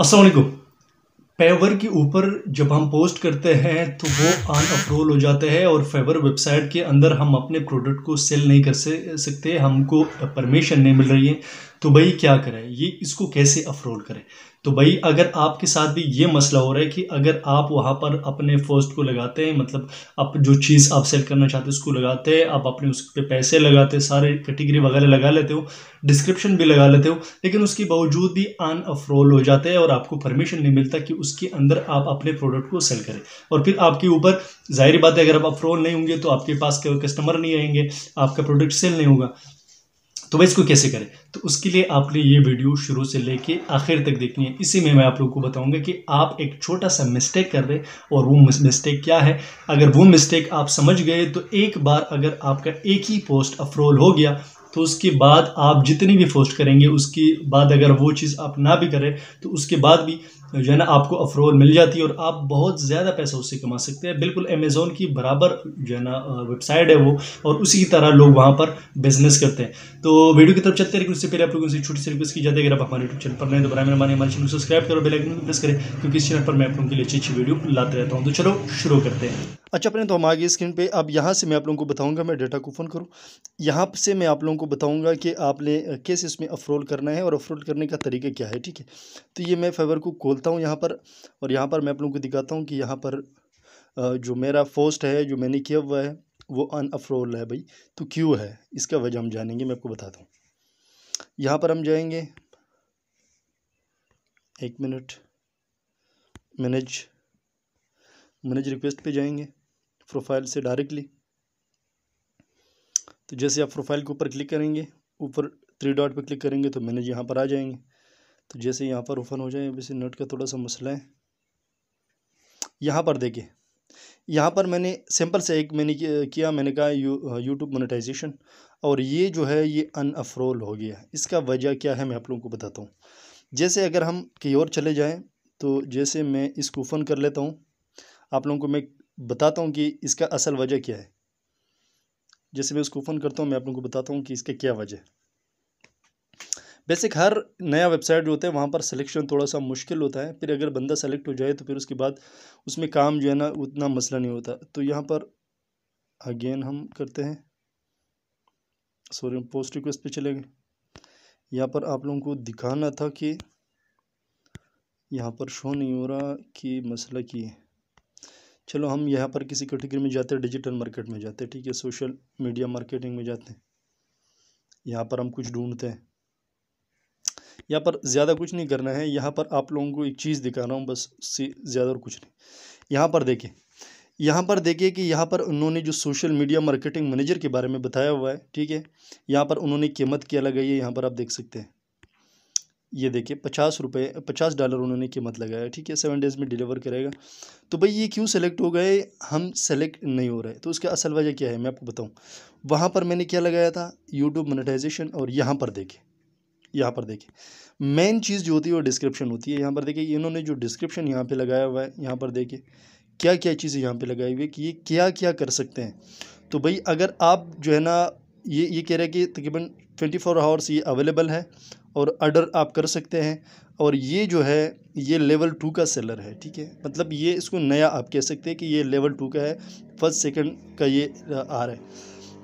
असलकुम पेवर के ऊपर जब हम पोस्ट करते हैं तो वो अन अप्रूवल हो जाते हैं और फेवर वेबसाइट के अंदर हम अपने प्रोडक्ट को सेल नहीं कर सकते हमको परमिशन नहीं मिल रही है तो भाई क्या करें ये इसको कैसे अप्रूवल करें तो भाई अगर आपके साथ भी ये मसला हो रहा है कि अगर आप वहाँ पर अपने फर्स्ट को लगाते हैं मतलब आप जो चीज़ आप सेल करना चाहते हो उसको लगाते हैं आप अपने उस पर पैसे लगाते हैं सारे कैटेगरी वगैरह लगा लेते हो डिस्क्रिप्शन भी लगा लेते हो लेकिन उसके बावजूद भी अन अफ्रोल हो जाते हैं और आपको परमिशन नहीं मिलता कि उसके अंदर आप अपने प्रोडक्ट को सेल करें और फिर आपके ऊपर जाहिर बात है अगर आप अफ्रोल नहीं होंगे तो आपके पास कस्टमर नहीं आएंगे आपका प्रोडक्ट सेल नहीं होगा तो वह इसको कैसे करें तो उसके लिए आपने ये वीडियो शुरू से लेके आखिर तक देखनी है इसी में मैं आप लोग को बताऊंगा कि आप एक छोटा सा मिस्टेक कर रहे और वो मिस्टेक क्या है अगर वो मिस्टेक आप समझ गए तो एक बार अगर आपका एक ही पोस्ट अफ्रोल हो गया तो उसके बाद आप जितनी भी पोस्ट करेंगे उसके बाद अगर वो चीज़ आप ना भी करें तो उसके बाद भी जो है ना आपको अफरोल मिल जाती है और आप बहुत ज़्यादा पैसा उससे कमा सकते हैं बिल्कुल अमेज़ोन की बराबर जो है ना वेबसाइट है वो और उसी तरह लोग वहाँ पर बिजनेस करते हैं तो वीडियो की तरफ चलते लेकिन उससे पहले आप लोगों से छोटी सी रिक्वेस्ट की जाती है अगर आप हमारे यूट्यूब चैनल पर नहीं तो बराबर मेहरबानी हमारे चैनल को सब्सक्राइब करो बेलाइकन प्रेस करें क्योंकि इस चैनल पर मैं आप लोगों के लिए अच्छी अच्छी वीडियो लाते रहता हूँ तो चलो शुरू करते हैं अच्छा अपने तो हम आगे स्क्रीन पे अब यहाँ से मैं आप लोगों को बताऊंगा मैं डेटा को फ़ोन करूँ यहाँ से मैं आप लोगों को बताऊंगा कि आपने कैसे इसमें अफरोल करना है और अफरोल करने का तरीका क्या है ठीक है तो ये मैं फेवर को खोलता हूँ यहाँ पर और यहाँ पर मैं आप लोगों को दिखाता हूँ कि यहाँ पर जो मेरा फोस्ट है जो मैंने किया हुआ है वो अन अफरोल है भाई तो क्यों है इसका वजह हम जानेंगे मैं आपको बताता हूँ यहाँ पर हम जाएंगे एक मिनट मैनेज मैनेज रिक्वेस्ट पे जाएंगे प्रोफाइल से डायरेक्टली तो जैसे आप प्रोफाइल के ऊपर क्लिक करेंगे ऊपर थ्री डॉट पे क्लिक करेंगे तो मैनेज यहाँ पर आ जाएंगे तो जैसे यहाँ पर ओपन हो जाए वैसे नेट का थोड़ा सा मसला है यहाँ पर देखिए यहाँ पर मैंने सिंपल से एक मैंने किया मैंने कहा यू यूट्यूब मोनेटाइजेशन और ये जो है ये अनअफ्रोल हो गया इसका वजह क्या है मैं आप लोगों को बताता हूँ जैसे अगर हम कहीं और चले जाएँ तो जैसे मैं इसको ओपन कर लेता हूँ आप लोगों को मैं बताता हूँ कि इसका असल वजह क्या है जैसे मैं उसको फ़ोन करता हूँ मैं आप लोगों को बताता हूँ कि इसका क्या वजह है बेसिक हर नया वेबसाइट जो होता है वहाँ पर सिलेक्शन थोड़ा सा मुश्किल होता है फिर अगर बंदा सेलेक्ट हो जाए तो फिर उसके बाद उसमें काम जो है ना उतना मसला नहीं होता तो यहाँ पर अगेन हम करते हैं सॉरी पोस्ट रिक्वेस्ट पे चले गए यहाँ पर आप लोगों को दिखाना था कि यहाँ पर शो नहीं हो रहा कि मसला की है चलो हम यहाँ पर किसी कैटेगरी में जाते हैं डिजिटल मार्केट में जाते हैं ठीक है सोशल मीडिया मार्केटिंग में जाते हैं यहाँ पर हम कुछ ढूंढते हैं यहाँ पर ज़्यादा कुछ नहीं करना है यहाँ पर आप लोगों को एक चीज़ दिखा रहा हूँ बस से ज़्यादा और कुछ नहीं यहाँ पर देखें यहाँ पर देखिए कि यहाँ पर उन्होंने जो सोशल मीडिया मार्केटिंग मैनेजर के बारे में बताया हुआ है ठीक है यहाँ पर उन्होंने कीमत क्या लगाई है यहाँ पर आप देख सकते हैं ये देखिए पचास रुपये पचास डॉलर उन्होंने कीमत लगाया ठीक है सेवन डेज़ में डिलीवर करेगा तो भाई ये क्यों सेलेक्ट हो गए हम सेलेक्ट नहीं हो रहे तो उसका असल वजह क्या है मैं आपको बताऊँ वहाँ पर मैंने क्या लगाया था यूट्यूब मोनेटाइजेशन और यहाँ पर देखें यहाँ पर देखे मेन चीज़ जो होती है वो डिस्क्रिप्शन होती है यहाँ पर देखिए इन्होंने जो डिस्क्रिप्शन यहाँ पर लगाया हुआ है यहाँ पर देखिए क्या क्या चीज़ें यहाँ पर लगाई हुई है कि ये क्या क्या कर सकते हैं तो भाई अगर आप जो है ना ये ये कह रहे हैं कि तकरीबन ट्वेंटी फोर आवर्स ये अवेलेबल है और आर्डर आप कर सकते हैं और ये जो है ये लेवल टू का सेलर है ठीक है मतलब ये इसको नया आप कह सकते हैं कि ये लेवल टू का है फर्स्ट सेकंड का ये आ रहा है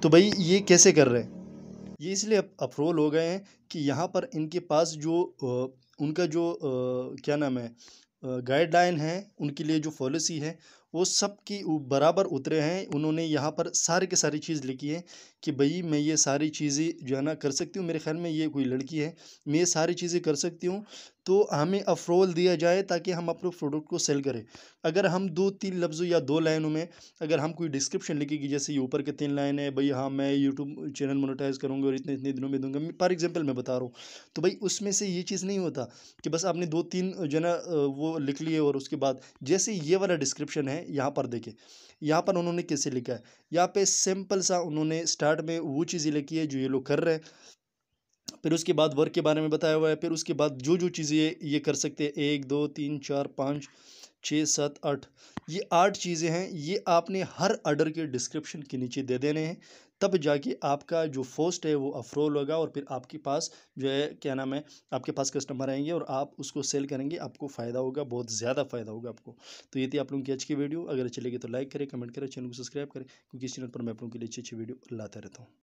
तो भाई ये कैसे कर रहे हैं ये इसलिए अप्रोल हो गए हैं कि यहाँ पर इनके पास जो उनका जो क्या नाम है गाइडलाइन है उनके लिए जो पॉलिसी है वो सब की बराबर उतरे हैं उन्होंने यहाँ पर सारे के सारी चीज़ लिखी है कि भई मैं ये सारी चीज़ें जो है ना कर सकती हूँ मेरे ख्याल में ये कोई लड़की है मैं ये सारी चीज़ें कर सकती हूँ तो हमें अफ्रोल दिया जाए ताकि हम अपने प्रोडक्ट को सेल करें अगर हम दो तीन लफ्ज़ों या दो लाइनों में अगर हम कोई डिस्क्रिप्शन लिखेगी जैसे ये ऊपर के तीन लाइन है भाई हाँ मैं यूट्यूब चैनल मोनोटाइज़ करूँगा और इतने इतने दिनों में दूंगा फॉर एग्जाम्पल मैं बता रहा हूँ तो भाई उसमें से ये चीज़ नहीं होता कि बस आपने दो तीन जो ना वो लिख लिए और उसके बाद जैसे ये वाला डिस्क्रिप्शन है हैं यहाँ पर देखें यहाँ पर उन्होंने कैसे लिखा है यहाँ पे सिंपल सा उन्होंने स्टार्ट में वो चीज़ें लिखी है जो ये लोग कर रहे हैं फिर उसके बाद वर्क के बारे में बताया हुआ है फिर उसके बाद जो जो चीज़ें ये कर सकते हैं एक दो तीन चार पाँच छः सात आठ ये आठ चीज़ें हैं ये आपने हर आर्डर के डिस्क्रिप्शन के नीचे दे देने हैं तब जाके आपका जो फोस्ट है वो अफ्रोल होगा और फिर आपके पास जो है क्या नाम है आपके पास कस्टमर आएंगे और आप उसको सेल करेंगे आपको फ़ायदा होगा बहुत ज़्यादा फ़ायदा होगा आपको तो ये थी आप लोगों की आज की वीडियो अगर अच्छी लगी तो लाइक करें कमेंट करें चैनल को सब्सक्राइब करें क्योंकि इस चैनल पर मैं आप लोगों के लिए अच्छी अच्छी वीडियो लाता रहता हूँ